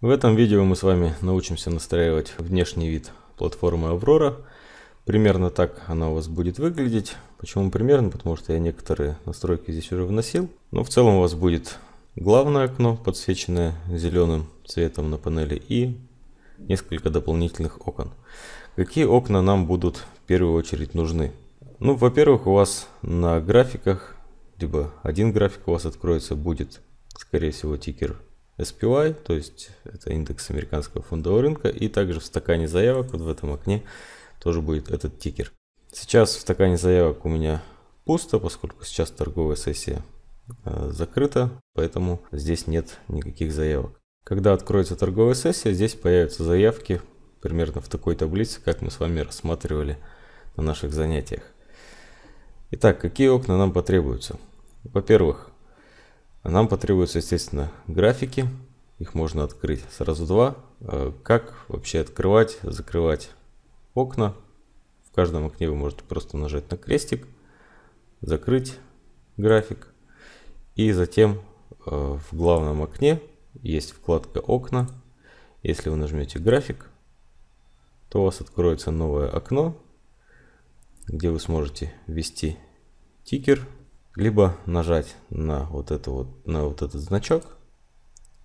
В этом видео мы с вами научимся настраивать внешний вид платформы Аврора. Примерно так она у вас будет выглядеть. Почему примерно? Потому что я некоторые настройки здесь уже вносил. Но в целом у вас будет главное окно, подсвеченное зеленым цветом на панели и несколько дополнительных окон. Какие окна нам будут в первую очередь нужны? Ну, во-первых, у вас на графиках, либо один график у вас откроется, будет, скорее всего, тикер SPY, то есть это индекс американского фондового рынка, и также в стакане заявок, вот в этом окне, тоже будет этот тикер. Сейчас в стакане заявок у меня пусто, поскольку сейчас торговая сессия э, закрыта, поэтому здесь нет никаких заявок. Когда откроется торговая сессия, здесь появятся заявки примерно в такой таблице, как мы с вами рассматривали на наших занятиях. Итак, какие окна нам потребуются? Во-первых, а нам потребуются, естественно, графики. Их можно открыть сразу два. Э, как вообще открывать, закрывать окна. В каждом окне вы можете просто нажать на крестик, закрыть график. И затем э, в главном окне есть вкладка «Окна». Если вы нажмете «График», то у вас откроется новое окно, где вы сможете ввести тикер – либо нажать на вот, это вот, на вот этот значок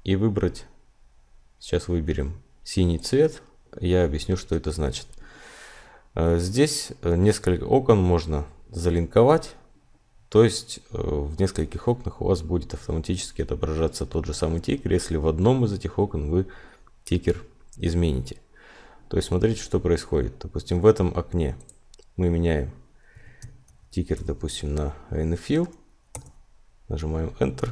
и выбрать, сейчас выберем синий цвет, я объясню, что это значит. Э, здесь э, несколько окон можно залинковать, то есть э, в нескольких окнах у вас будет автоматически отображаться тот же самый тикер, если в одном из этих окон вы тикер измените. То есть смотрите, что происходит. Допустим, в этом окне мы меняем тикер, допустим, на NFL. Нажимаем Enter.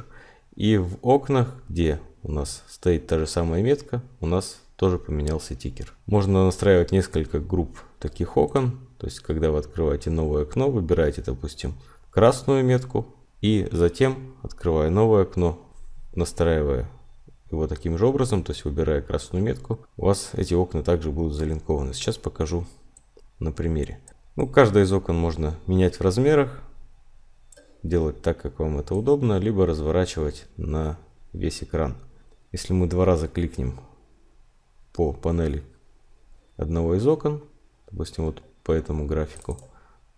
И в окнах, где у нас стоит та же самая метка, у нас тоже поменялся тикер. Можно настраивать несколько групп таких окон. То есть, когда вы открываете новое окно, выбираете, допустим, красную метку. И затем, открывая новое окно, настраивая его таким же образом, то есть выбирая красную метку, у вас эти окна также будут залинкованы. Сейчас покажу на примере. Ну, каждое из окон можно менять в размерах, делать так, как вам это удобно, либо разворачивать на весь экран. Если мы два раза кликнем по панели одного из окон, допустим, вот по этому графику,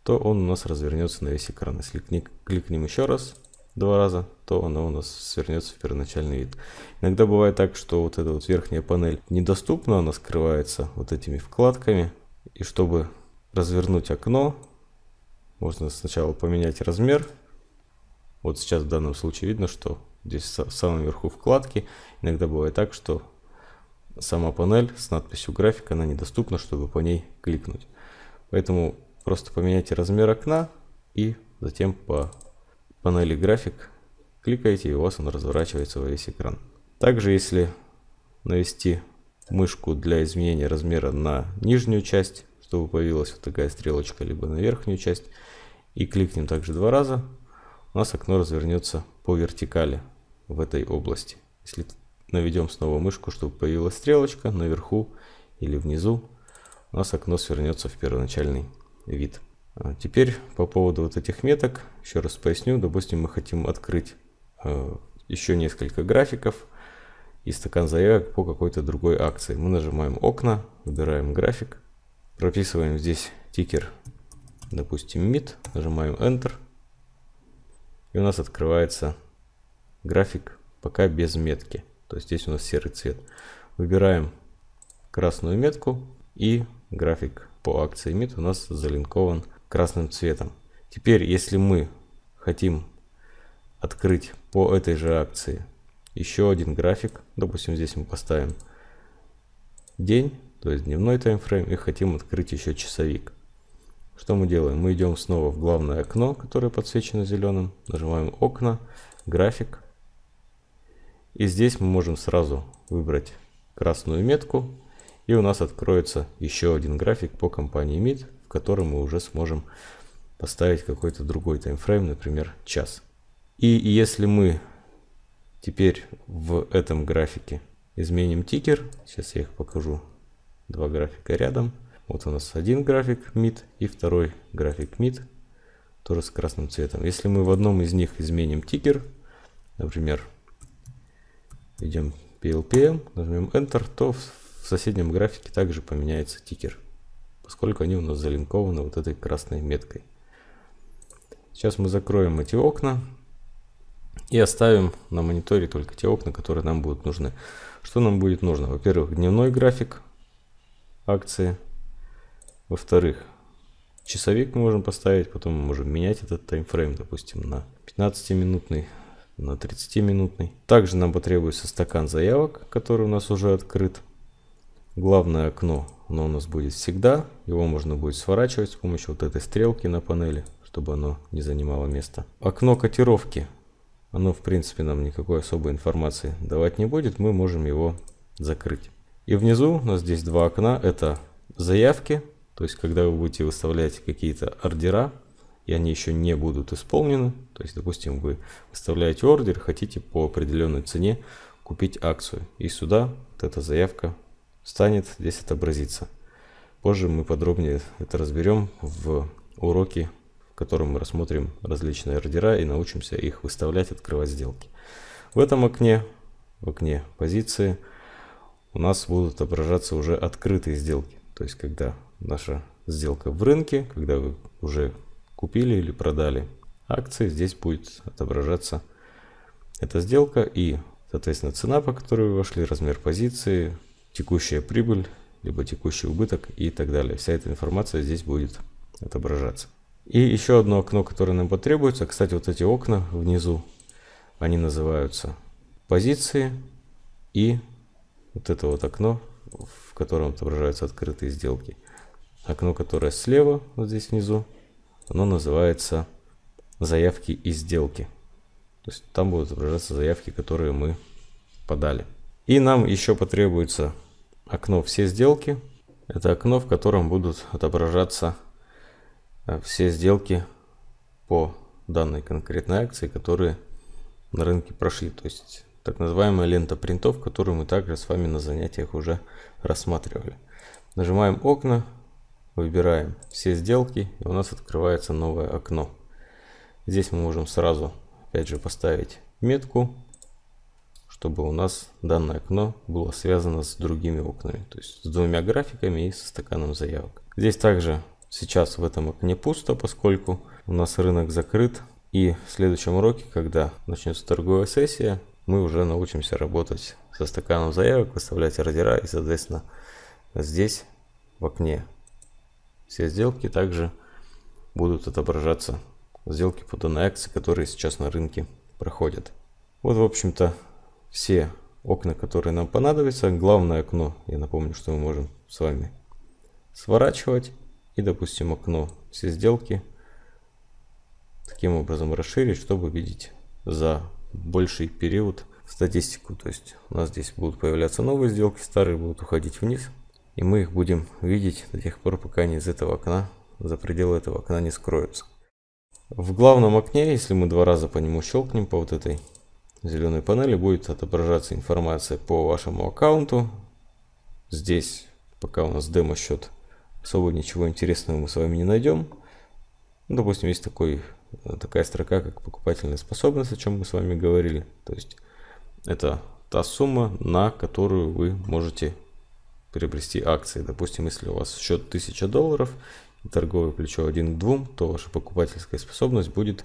то он у нас развернется на весь экран. Если кликнем еще раз, два раза, то она у нас свернется в первоначальный вид. Иногда бывает так, что вот эта вот верхняя панель недоступна, она скрывается вот этими вкладками. И чтобы развернуть окно. Можно сначала поменять размер. Вот сейчас в данном случае видно, что здесь в самом верху вкладки. Иногда бывает так, что сама панель с надписью «График» она недоступна, чтобы по ней кликнуть. Поэтому просто поменяйте размер окна и затем по панели «График» кликаете, и у вас он разворачивается во весь экран. Также, если навести мышку для изменения размера на нижнюю часть, чтобы появилась вот такая стрелочка либо на верхнюю часть. И кликнем также два раза, у нас окно развернется по вертикали в этой области. Если наведем снова мышку, чтобы появилась стрелочка наверху или внизу, у нас окно свернется в первоначальный вид. А теперь по поводу вот этих меток, еще раз поясню, допустим, мы хотим открыть э, еще несколько графиков и стакан заявок по какой-то другой акции. Мы нажимаем окна, выбираем график, Прописываем здесь тикер, допустим, mid, нажимаем Enter. И у нас открывается график пока без метки. То есть здесь у нас серый цвет. Выбираем красную метку и график по акции MIT у нас залинкован красным цветом. Теперь, если мы хотим открыть по этой же акции еще один график, допустим, здесь мы поставим день, то есть дневной таймфрейм, и хотим открыть еще часовик. Что мы делаем? Мы идем снова в главное окно, которое подсвечено зеленым, нажимаем «Окна», «График», и здесь мы можем сразу выбрать красную метку, и у нас откроется еще один график по компании MID, в котором мы уже сможем поставить какой-то другой таймфрейм, например, час. И если мы теперь в этом графике изменим тикер, сейчас я их покажу два графика рядом. Вот у нас один график mid и второй график mid, тоже с красным цветом. Если мы в одном из них изменим тикер, например, идем PLPM, нажмем Enter, то в соседнем графике также поменяется тикер, поскольку они у нас залинкованы вот этой красной меткой. Сейчас мы закроем эти окна и оставим на мониторе только те окна, которые нам будут нужны. Что нам будет нужно? Во-первых, дневной график, акции. Во-вторых, часовик мы можем поставить, потом мы можем менять этот таймфрейм, допустим, на 15-минутный, на 30-минутный. Также нам потребуется стакан заявок, который у нас уже открыт. Главное окно, оно у нас будет всегда. Его можно будет сворачивать с помощью вот этой стрелки на панели, чтобы оно не занимало место. Окно котировки. Оно, в принципе, нам никакой особой информации давать не будет. Мы можем его закрыть. И внизу у нас здесь два окна. Это заявки, то есть когда вы будете выставлять какие-то ордера, и они еще не будут исполнены. То есть, допустим, вы выставляете ордер, хотите по определенной цене купить акцию. И сюда вот эта заявка станет здесь отобразится. Позже мы подробнее это разберем в уроке, в котором мы рассмотрим различные ордера и научимся их выставлять, открывать сделки. В этом окне, в окне позиции, у нас будут отображаться уже открытые сделки. То есть, когда наша сделка в рынке, когда вы уже купили или продали акции, здесь будет отображаться эта сделка и, соответственно, цена, по которой вы вошли, размер позиции, текущая прибыль, либо текущий убыток и так далее. Вся эта информация здесь будет отображаться. И еще одно окно, которое нам потребуется. Кстати, вот эти окна внизу, они называются позиции и вот это вот окно, в котором отображаются открытые сделки. Окно, которое слева, вот здесь внизу, оно называется заявки и сделки. То есть там будут отображаться заявки, которые мы подали. И нам еще потребуется окно «Все сделки». Это окно, в котором будут отображаться э, все сделки по данной конкретной акции, которые на рынке прошли. То есть так называемая лента принтов, которую мы также с вами на занятиях уже рассматривали. Нажимаем окна, выбираем все сделки, и у нас открывается новое окно. Здесь мы можем сразу, опять же, поставить метку, чтобы у нас данное окно было связано с другими окнами, то есть с двумя графиками и со стаканом заявок. Здесь также сейчас в этом окне пусто, поскольку у нас рынок закрыт. И в следующем уроке, когда начнется торговая сессия, мы уже научимся работать со стаканом заявок, выставлять ордера и, соответственно, здесь в окне все сделки также будут отображаться. Сделки по данной акции, которые сейчас на рынке проходят. Вот, в общем-то, все окна, которые нам понадобятся. Главное окно, я напомню, что мы можем с вами сворачивать. И, допустим, окно все сделки таким образом расширить, чтобы видеть за больший период в статистику. То есть у нас здесь будут появляться новые сделки, старые будут уходить вниз. И мы их будем видеть до тех пор, пока они из этого окна, за пределы этого окна не скроются. В главном окне, если мы два раза по нему щелкнем, по вот этой зеленой панели, будет отображаться информация по вашему аккаунту. Здесь, пока у нас демо-счет, особо ничего интересного мы с вами не найдем. Ну, допустим, есть такой Э, такая строка, как покупательная способность, о чем мы с вами говорили. То есть это та сумма, на которую вы можете приобрести акции. Допустим, если у вас счет 1000 долларов торговое плечо 1 к 2, то ваша покупательская способность будет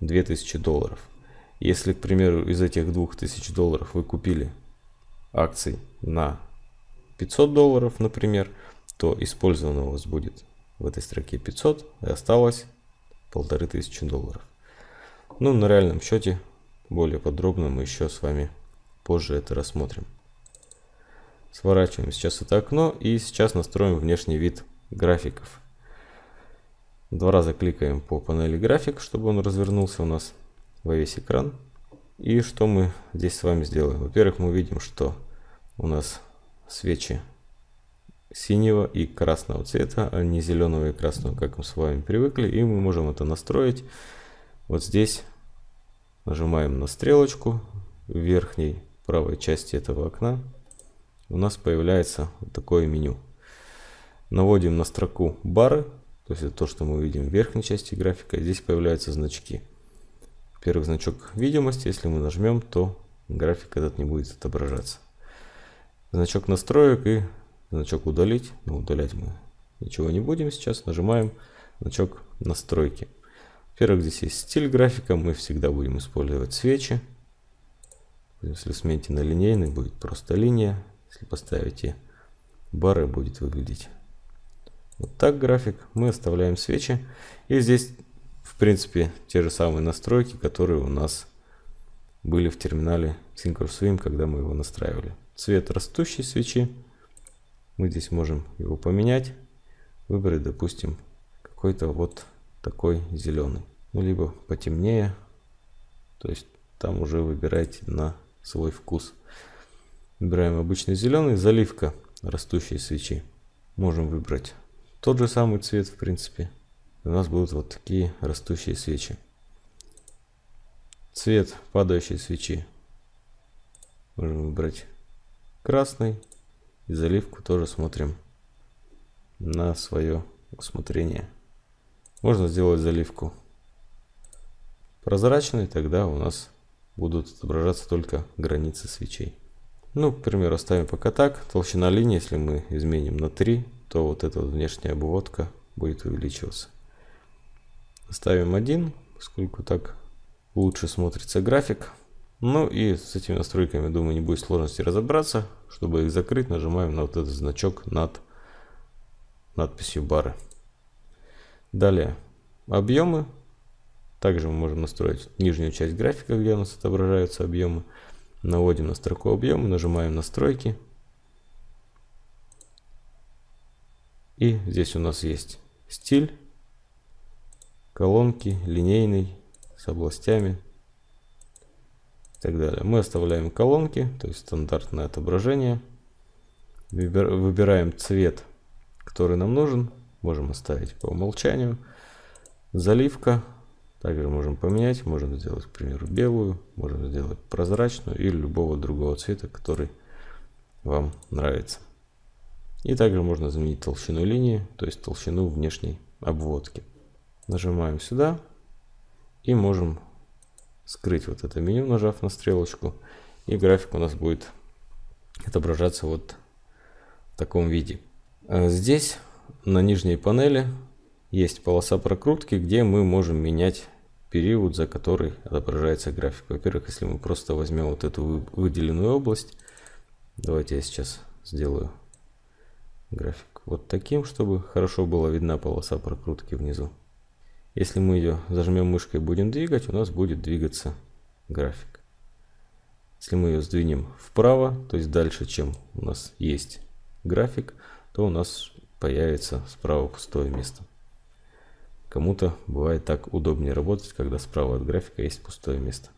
2000 долларов. Если, к примеру, из этих 2000 долларов вы купили акций на 500 долларов, например, то использовано у вас будет в этой строке 500 и осталось полторы тысячи долларов. Но ну, на реальном счете более подробно мы еще с вами позже это рассмотрим. Сворачиваем сейчас это окно и сейчас настроим внешний вид графиков. Два раза кликаем по панели график, чтобы он развернулся у нас во весь экран. И что мы здесь с вами сделаем? Во-первых, мы видим, что у нас свечи синего и красного цвета, а не зеленого и красного, как мы с вами привыкли. И мы можем это настроить. Вот здесь нажимаем на стрелочку в верхней правой части этого окна. У нас появляется вот такое меню. Наводим на строку бары, то есть это то, что мы видим в верхней части графика. Здесь появляются значки. Первый значок видимость, если мы нажмем, то график этот не будет отображаться. Значок настроек и значок удалить. Но ну, удалять мы ничего не будем сейчас. Нажимаем значок настройки. Во-первых, здесь есть стиль графика. Мы всегда будем использовать свечи. Если смените на линейный, будет просто линия. Если поставите бары, будет выглядеть вот так график. Мы оставляем свечи. И здесь, в принципе, те же самые настройки, которые у нас были в терминале Thinkorswim, когда мы его настраивали. Цвет растущей свечи мы здесь можем его поменять, выбрать, допустим, какой-то вот такой зеленый. Ну, либо потемнее, то есть там уже выбирайте на свой вкус. Выбираем обычный зеленый, заливка растущие свечи. Можем выбрать тот же самый цвет, в принципе. У нас будут вот такие растущие свечи. Цвет падающей свечи. Можем выбрать красный, и заливку тоже смотрим на свое усмотрение. Можно сделать заливку прозрачной, тогда у нас будут отображаться только границы свечей. Ну, к примеру, оставим пока так. Толщина линии, если мы изменим на 3, то вот эта вот внешняя обводка будет увеличиваться. Оставим 1, поскольку так лучше смотрится график. Ну и с этими настройками, думаю, не будет сложности разобраться. Чтобы их закрыть, нажимаем на вот этот значок над надписью бары. Далее объемы. Также мы можем настроить нижнюю часть графика, где у нас отображаются объемы. Наводим на строку объемы, нажимаем настройки. И здесь у нас есть стиль, колонки, линейный, с областями, и так далее. Мы оставляем колонки, то есть стандартное отображение. Выбираем цвет, который нам нужен. Можем оставить по умолчанию. Заливка. Также можем поменять. Можем сделать, к примеру, белую. Можем сделать прозрачную или любого другого цвета, который вам нравится. И также можно изменить толщину линии, то есть толщину внешней обводки. Нажимаем сюда и можем скрыть вот это меню, нажав на стрелочку. И график у нас будет отображаться вот в таком виде. А здесь на нижней панели есть полоса прокрутки, где мы можем менять период, за который отображается график. Во-первых, если мы просто возьмем вот эту выделенную область, давайте я сейчас сделаю график вот таким, чтобы хорошо была видна полоса прокрутки внизу. Если мы ее зажмем мышкой и будем двигать, у нас будет двигаться график. Если мы ее сдвинем вправо, то есть дальше, чем у нас есть график, то у нас появится справа пустое место. Кому-то бывает так удобнее работать, когда справа от графика есть пустое место.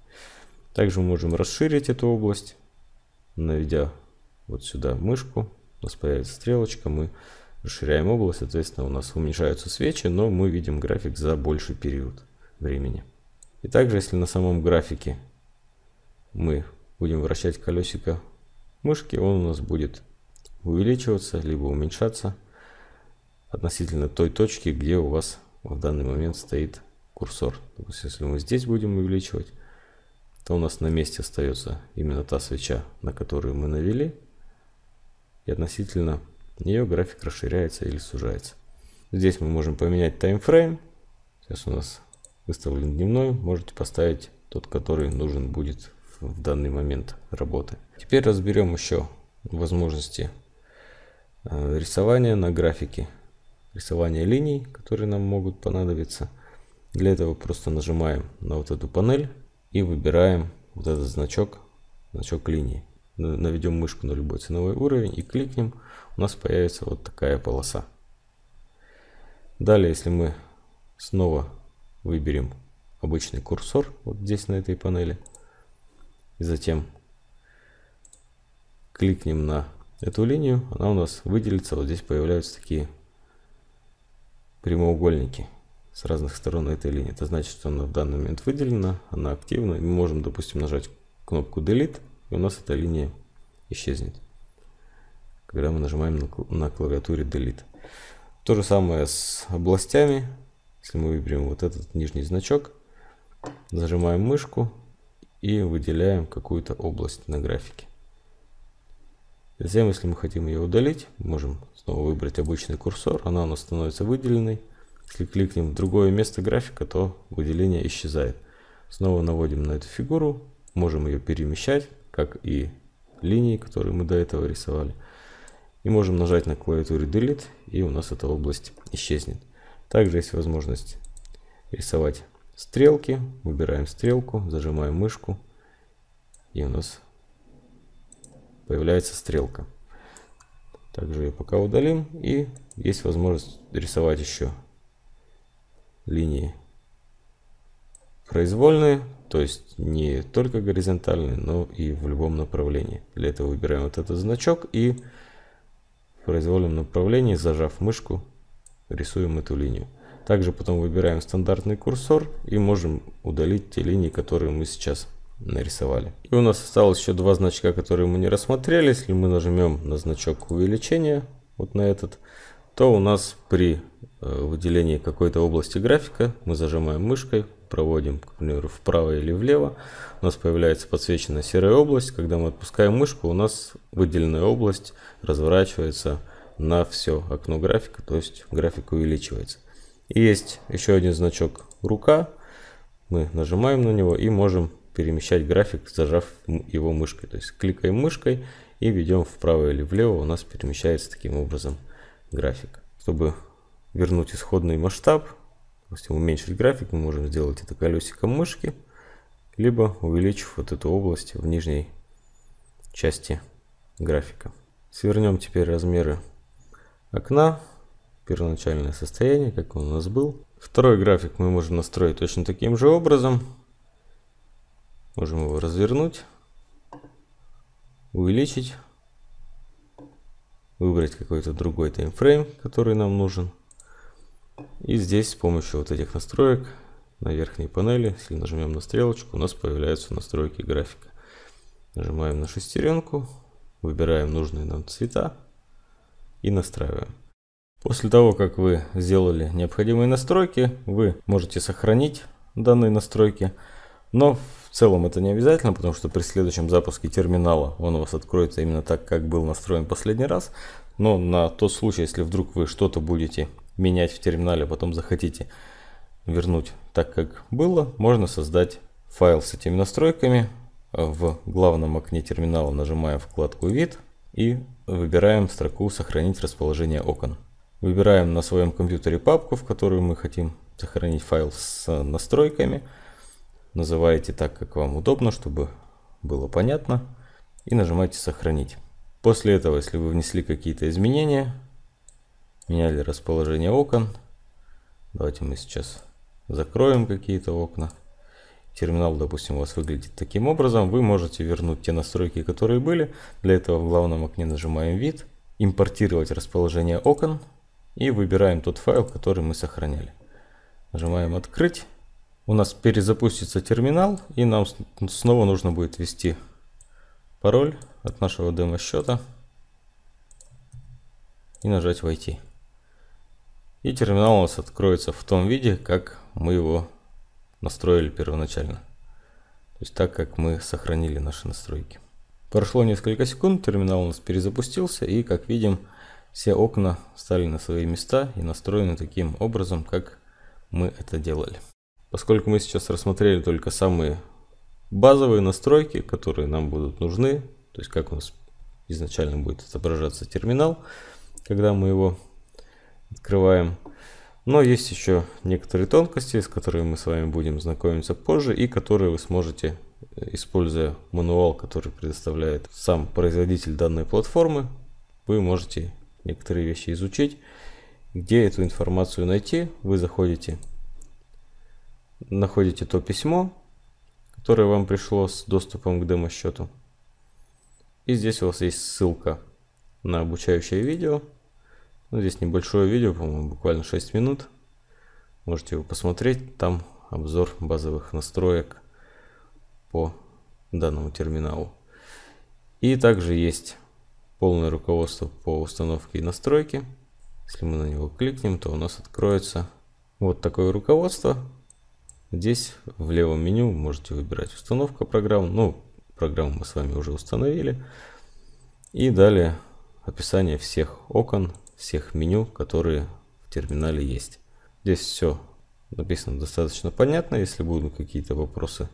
Также мы можем расширить эту область, наведя вот сюда мышку, у нас появится стрелочка, мы расширяем область, соответственно, у нас уменьшаются свечи, но мы видим график за больший период времени. И также, если на самом графике мы будем вращать колесико мышки, он у нас будет увеличиваться, либо уменьшаться относительно той точки, где у вас в данный момент стоит курсор. То есть, если мы здесь будем увеличивать, то у нас на месте остается именно та свеча, на которую мы навели. И относительно ее график расширяется или сужается. Здесь мы можем поменять таймфрейм. Сейчас у нас выставлен дневной. Можете поставить тот, который нужен будет в данный момент работы. Теперь разберем еще возможности э, рисования на графике. Рисование линий, которые нам могут понадобиться. Для этого просто нажимаем на вот эту панель и выбираем вот этот значок, значок линии наведем мышку на любой ценовой уровень и кликнем, у нас появится вот такая полоса. Далее, если мы снова выберем обычный курсор, вот здесь на этой панели, и затем кликнем на эту линию, она у нас выделится, вот здесь появляются такие прямоугольники с разных сторон этой линии. Это значит, что она в данный момент выделена, она активна, и мы можем, допустим, нажать кнопку Delete, и у нас эта линия исчезнет, когда мы нажимаем на клавиатуре Delete. То же самое с областями. Если мы выберем вот этот нижний значок, зажимаем мышку и выделяем какую-то область на графике. Затем, если мы хотим ее удалить, можем снова выбрать обычный курсор, она у нас становится выделенной. Если кликнем в другое место графика, то выделение исчезает. Снова наводим на эту фигуру, можем ее перемещать, как и линии, которые мы до этого рисовали. И можем нажать на клавиатуре Delete, и у нас эта область исчезнет. Также есть возможность рисовать стрелки. Выбираем стрелку, зажимаем мышку, и у нас появляется стрелка. Также ее пока удалим. И есть возможность рисовать еще линии произвольные. То есть не только горизонтальный, но и в любом направлении. Для этого выбираем вот этот значок и в произвольном направлении, зажав мышку, рисуем эту линию. Также потом выбираем стандартный курсор и можем удалить те линии, которые мы сейчас нарисовали. И у нас осталось еще два значка, которые мы не рассмотрели. Если мы нажмем на значок увеличения, вот на этот, то у нас при э, выделении какой-то области графика мы зажимаем мышкой, проводим, к примеру, вправо или влево, у нас появляется подсвеченная серая область. Когда мы отпускаем мышку, у нас выделенная область разворачивается на все окно графика, то есть график увеличивается. И есть еще один значок рука, мы нажимаем на него и можем перемещать график, зажав его мышкой. То есть кликаем мышкой и ведем вправо или влево, у нас перемещается таким образом график. Чтобы вернуть исходный масштаб, допустим, уменьшить график, мы можем сделать это колесиком мышки, либо увеличив вот эту область в нижней части графика. Свернем теперь размеры окна, первоначальное состояние, как он у нас был. Второй график мы можем настроить точно таким же образом. Можем его развернуть, увеличить выбрать какой-то другой таймфрейм, который нам нужен. И здесь с помощью вот этих настроек на верхней панели, если нажмем на стрелочку, у нас появляются настройки графика. Нажимаем на шестеренку, выбираем нужные нам цвета и настраиваем. После того, как вы сделали необходимые настройки, вы можете сохранить данные настройки, но в целом это не обязательно, потому что при следующем запуске терминала он у вас откроется именно так, как был настроен последний раз. Но на тот случай, если вдруг вы что-то будете менять в терминале, потом захотите вернуть так, как было, можно создать файл с этими настройками. В главном окне терминала нажимаем вкладку «Вид» и выбираем строку «Сохранить расположение окон». Выбираем на своем компьютере папку, в которую мы хотим сохранить файл с настройками – Называете так, как вам удобно, чтобы было понятно. И нажимаете «Сохранить». После этого, если вы внесли какие-то изменения, меняли расположение окон, давайте мы сейчас закроем какие-то окна, терминал, допустим, у вас выглядит таким образом, вы можете вернуть те настройки, которые были. Для этого в главном окне нажимаем «Вид», импортировать расположение окон и выбираем тот файл, который мы сохраняли. Нажимаем «Открыть» у нас перезапустится терминал, и нам снова нужно будет ввести пароль от нашего демо-счета и нажать «Войти». И терминал у нас откроется в том виде, как мы его настроили первоначально. То есть так, как мы сохранили наши настройки. Прошло несколько секунд, терминал у нас перезапустился, и как видим, все окна стали на свои места и настроены таким образом, как мы это делали. Поскольку мы сейчас рассмотрели только самые базовые настройки, которые нам будут нужны, то есть как у нас изначально будет отображаться терминал, когда мы его открываем. Но есть еще некоторые тонкости, с которыми мы с вами будем знакомиться позже и которые вы сможете, э, используя мануал, который предоставляет сам производитель данной платформы, вы можете некоторые вещи изучить. Где эту информацию найти, вы заходите находите то письмо, которое вам пришло с доступом к демо-счету. И здесь у вас есть ссылка на обучающее видео. Ну, здесь небольшое видео, по-моему, буквально 6 минут. Можете его посмотреть. Там обзор базовых настроек по данному терминалу. И также есть полное руководство по установке и настройке. Если мы на него кликнем, то у нас откроется вот такое руководство, Здесь в левом меню можете выбирать установка программ. Ну, программу мы с вами уже установили. И далее описание всех окон, всех меню, которые в терминале есть. Здесь все написано достаточно понятно. Если будут какие-то вопросы,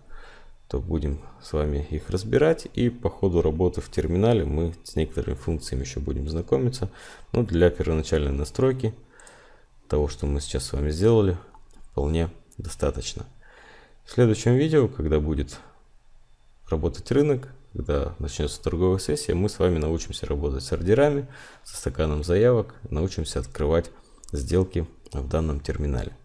то будем с вами их разбирать. И по ходу работы в терминале мы с некоторыми функциями еще будем знакомиться. Но ну, для первоначальной настройки того, что мы сейчас с вами сделали, вполне достаточно. В следующем видео, когда будет работать рынок, когда начнется торговая сессия, мы с вами научимся работать с ордерами, со стаканом заявок, научимся открывать сделки в данном терминале.